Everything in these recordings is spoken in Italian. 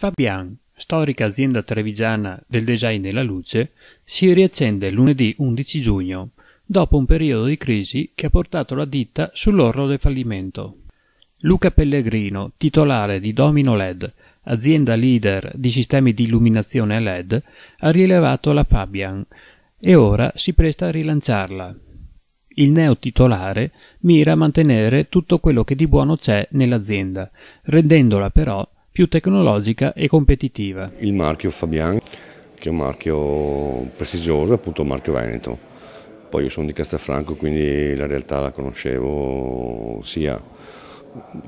Fabian, storica azienda trevigiana del design e la luce, si riaccende lunedì 11 giugno, dopo un periodo di crisi che ha portato la ditta sull'orlo del fallimento. Luca Pellegrino, titolare di Domino LED, azienda leader di sistemi di illuminazione LED, ha rilevato la Fabian e ora si presta a rilanciarla. Il neo titolare mira a mantenere tutto quello che di buono c'è nell'azienda, rendendola però più tecnologica e competitiva. Il marchio Fabian, che è un marchio prestigioso, appunto un marchio veneto. Poi io sono di Castelfranco, quindi la realtà la conoscevo sia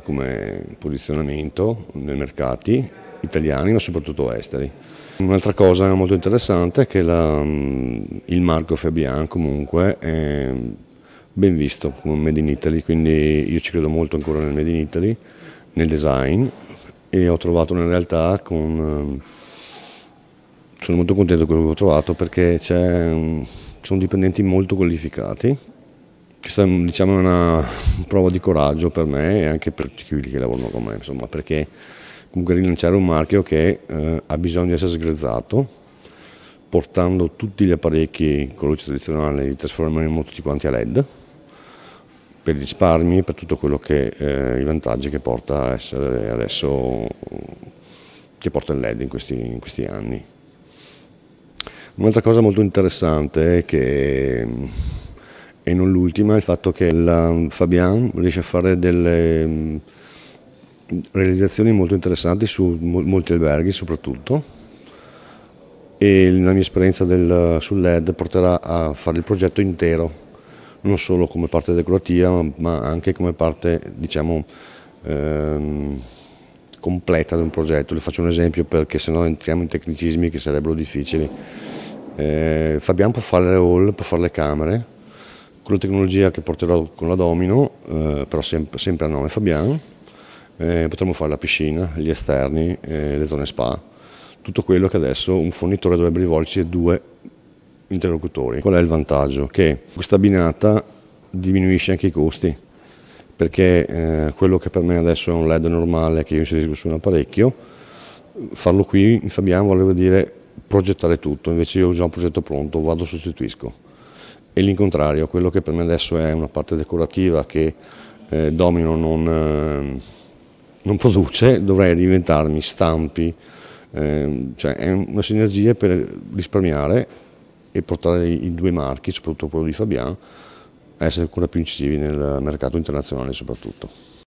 come posizionamento nei mercati italiani, ma soprattutto esteri. Un'altra cosa molto interessante è che la, mm, il marchio Fabian comunque è ben visto come Made in Italy, quindi io ci credo molto ancora nel Made in Italy, nel design e ho trovato una realtà con... Ehm, sono molto contento di quello che ho trovato perché ehm, sono dipendenti molto qualificati. Questa diciamo, è una prova di coraggio per me e anche per tutti quelli che lavorano con me, insomma, perché comunque rilanciare un marchio che eh, ha bisogno di essere sgrezzato, portando tutti gli apparecchi con luce tradizionale, li trasformeremo tutti quanti a LED per i risparmi, per tutto quello che eh, i vantaggi che porta a essere adesso che porta il LED in questi, in questi anni. Un'altra cosa molto interessante che, e non l'ultima è il fatto che la Fabian riesce a fare delle realizzazioni molto interessanti su molti alberghi soprattutto e la mia esperienza del, sul LED porterà a fare il progetto intero non solo come parte decorativa ma anche come parte diciamo, ehm, completa di un progetto. Le faccio un esempio perché sennò entriamo in tecnicismi che sarebbero difficili. Eh, Fabian può fare le hall, può fare le camere, con la tecnologia che porterò con la Domino, eh, però sempre, sempre a nome Fabian, eh, potremo fare la piscina, gli esterni, eh, le zone spa, tutto quello che adesso un fornitore dovrebbe rivolgersi due interlocutori. Qual è il vantaggio? Che questa binata diminuisce anche i costi, perché eh, quello che per me adesso è un LED normale che io inserisco su un apparecchio, farlo qui in Fabian voleva dire progettare tutto, invece io ho già un progetto pronto, vado e sostituisco. E l'incontrario, quello che per me adesso è una parte decorativa che eh, domino non, eh, non, produce, dovrei reinventarmi stampi, eh, cioè è una sinergia per risparmiare e portare i due marchi, soprattutto quello di Fabian, a essere ancora più incisivi nel mercato internazionale soprattutto.